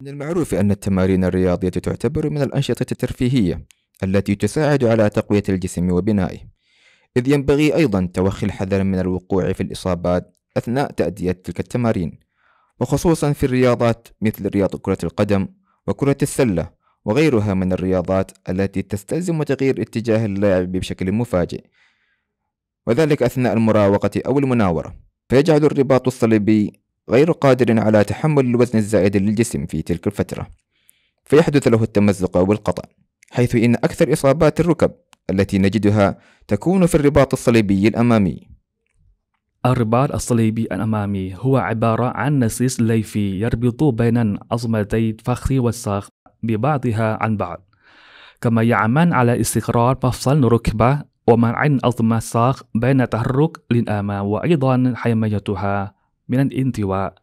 من المعروف أن التمارين الرياضية تعتبر من الأنشطة الترفيهية التي تساعد على تقوية الجسم وبنائه إذ ينبغي أيضا توخي الحذر من الوقوع في الإصابات أثناء تأدية تلك التمارين وخصوصا في الرياضات مثل رياضة كرة القدم وكرة السلة وغيرها من الرياضات التي تستلزم تغيير اتجاه اللاعب بشكل مفاجئ وذلك أثناء المراوغة أو المناورة فيجعل الرباط الصليبي غير قادر على تحمل الوزن الزائد للجسم في تلك الفترة فيحدث له التمزق أو القطع حيث إن أكثر إصابات الركب التي نجدها تكون في الرباط الصليبي الأمامي الرباط الصليبي الأمامي هو عبارة عن نسيج ليفي يربط بين عظمتي الفخذ والساق ببعضها عن بعض كما يعمل على استقرار مفصل الركبة ومنع عظم الساق بين تحرك للأمام وأيضا حمايتها من الانتواء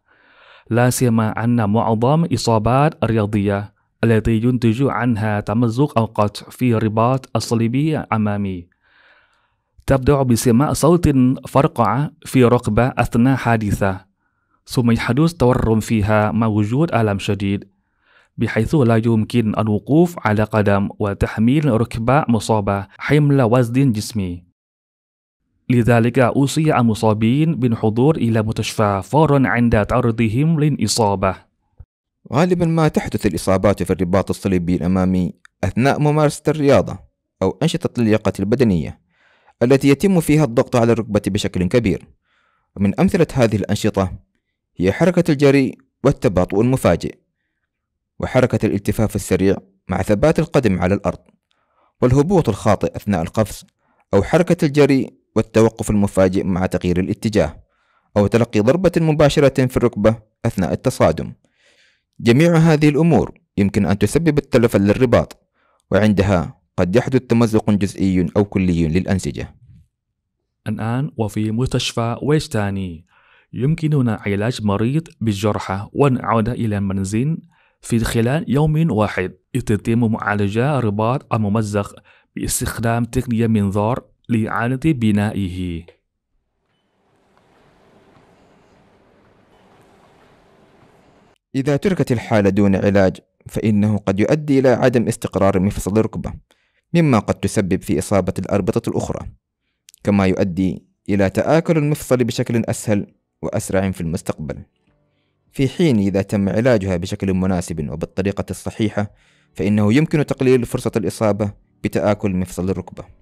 لا سيما أن معظم إصابات الرياضية التي ينتج عنها تمزق أو قطع في رباط الصليبي الأمامي تبدأ بسماع صوت فرقع في ركبة أثناء حادثة ثم يحدث تورم فيها مع وجود ألم شديد بحيث لا يمكن الوقوف على قدم وتحميل ركبة مصابة حمل وزن جسمي لذلك أوصي المصابين بالحضور إلى مستشفى فورا عند تعرضهم للإصابة غالبا ما تحدث الإصابات في الرباط الصليبي الأمامي أثناء ممارسة الرياضة أو أنشطة اللياقة البدنية التي يتم فيها الضغط على الركبة بشكل كبير ومن أمثلة هذه الأنشطة هي حركة الجري والتباطؤ المفاجئ وحركة الالتفاف السريع مع ثبات القدم على الأرض والهبوط الخاطئ أثناء القفز أو حركة الجري والتوقف المفاجئ مع تغيير الاتجاه أو تلقي ضربة مباشرة في الركبة أثناء التصادم جميع هذه الأمور يمكن أن تسبب التلف للرباط وعندها قد يحدث تمزق جزئي أو كلي للأنسجة الآن وفي مستشفى ويستاني يمكننا علاج مريض بالجرحى والعودة إلى المنزل في خلال يوم واحد يتم معالجة رباط الممزق باستخدام تقنية منظار لإعادة بنائه إذا تركت الحالة دون علاج فإنه قد يؤدي إلى عدم استقرار مفصل الركبة مما قد تسبب في إصابة الأربطة الأخرى كما يؤدي إلى تآكل المفصل بشكل أسهل وأسرع في المستقبل في حين إذا تم علاجها بشكل مناسب وبالطريقة الصحيحة فإنه يمكن تقليل فرصة الإصابة بتآكل مفصل الركبة